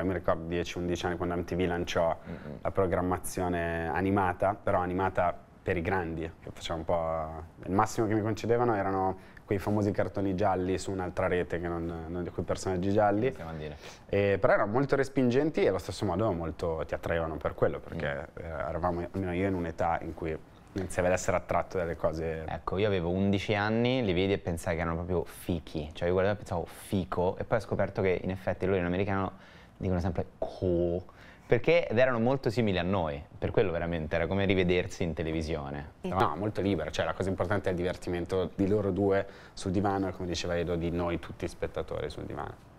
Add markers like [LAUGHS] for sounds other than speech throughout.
mi ricordo 10-11 anni quando MTV lanciò mm -hmm. la programmazione animata, però animata per i grandi, che faceva un po'... Il massimo che mi concedevano erano quei famosi cartoni gialli su un'altra rete, che non, non, quei personaggi gialli. E, però erano molto respingenti e allo stesso modo molto ti attraevano per quello, perché mm. Eh, eravamo, almeno io, in un'età in cui iniziavi ad essere attratto dalle cose... Ecco, io avevo 11 anni, li vedi e pensavo che erano proprio fichi, cioè io guardavo e pensavo fico, e poi ho scoperto che in effetti loro in americano dicono sempre cool, perché erano molto simili a noi, per quello veramente era come rivedersi in televisione. No, molto libero, cioè la cosa importante è il divertimento di loro due sul divano e come diceva Edo di noi tutti spettatori sul divano.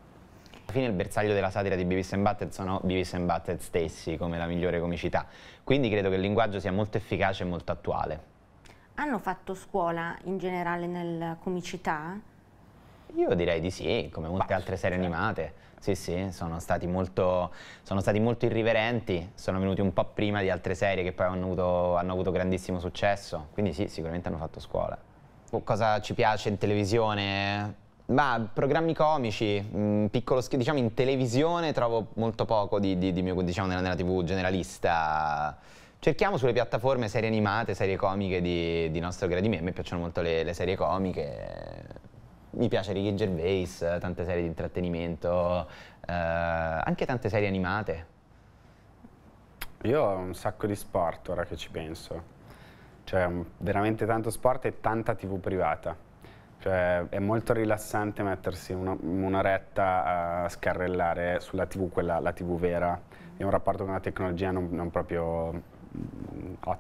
Alla fine il bersaglio della satira di Beavis and Butthead sono Beavis and Butthead stessi come la migliore comicità, quindi credo che il linguaggio sia molto efficace e molto attuale. Hanno fatto scuola in generale nella comicità? Io direi di sì, come molte altre serie cioè. animate. Sì, sì, sono stati, molto, sono stati, molto, irriverenti, sono venuti un po' prima di altre serie che poi hanno avuto, hanno avuto grandissimo successo, quindi sì, sicuramente hanno fatto scuola. Cosa ci piace in televisione? Ma programmi comici, mh, mm, piccolo schifo, diciamo in televisione trovo molto poco di, di, di mio, diciamo nella, nella, tv generalista. Cerchiamo sulle piattaforme serie animate, serie comiche di, di nostro gradimento, a me piacciono molto le, le serie comiche, mi piace Ricky Gervais, tante serie di intrattenimento, eh, anche tante serie animate. Io ho un sacco di sport ora che ci penso, cioè veramente tanto sport e tanta tv privata. Cioè, è molto rilassante mettersi un'oretta a scarrellare sulla tv, quella, la tv vera. È un rapporto con la tecnologia non, non proprio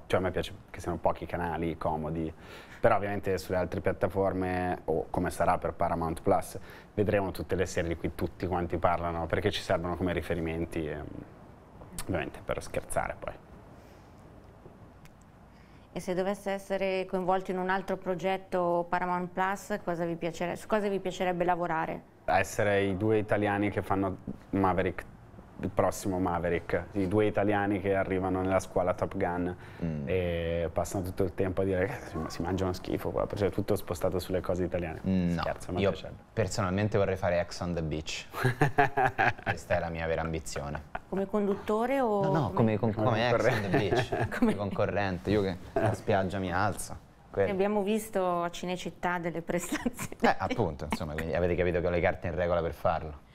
cioè a me piace che siano pochi canali comodi, però ovviamente sulle altre piattaforme, o come sarà per Paramount Plus, vedremo tutte le serie di cui tutti quanti parlano, perché ci servono come riferimenti, e, ovviamente per scherzare poi. E se dovesse essere coinvolto in un altro progetto Paramount Plus, cosa su cosa vi piacerebbe lavorare? Essere i due italiani che fanno Maverick il prossimo Maverick, i due italiani che arrivano nella scuola Top Gun mm. e passano tutto il tempo a dire che si mangiano schifo, qua, cioè tutto spostato sulle cose italiane. Mm, Scherzo, ma Io piacerebbe. personalmente vorrei fare Ex on the Beach, [LAUGHS] questa è la mia vera ambizione. Come conduttore o... No, no come, come, come, come Ex on the Beach, [LAUGHS] come concorrente, io che la spiaggia mi alzo. Quello. Abbiamo visto a Cinecittà delle prestazioni. Eh, appunto, insomma, quindi avete capito che ho le carte in regola per farlo.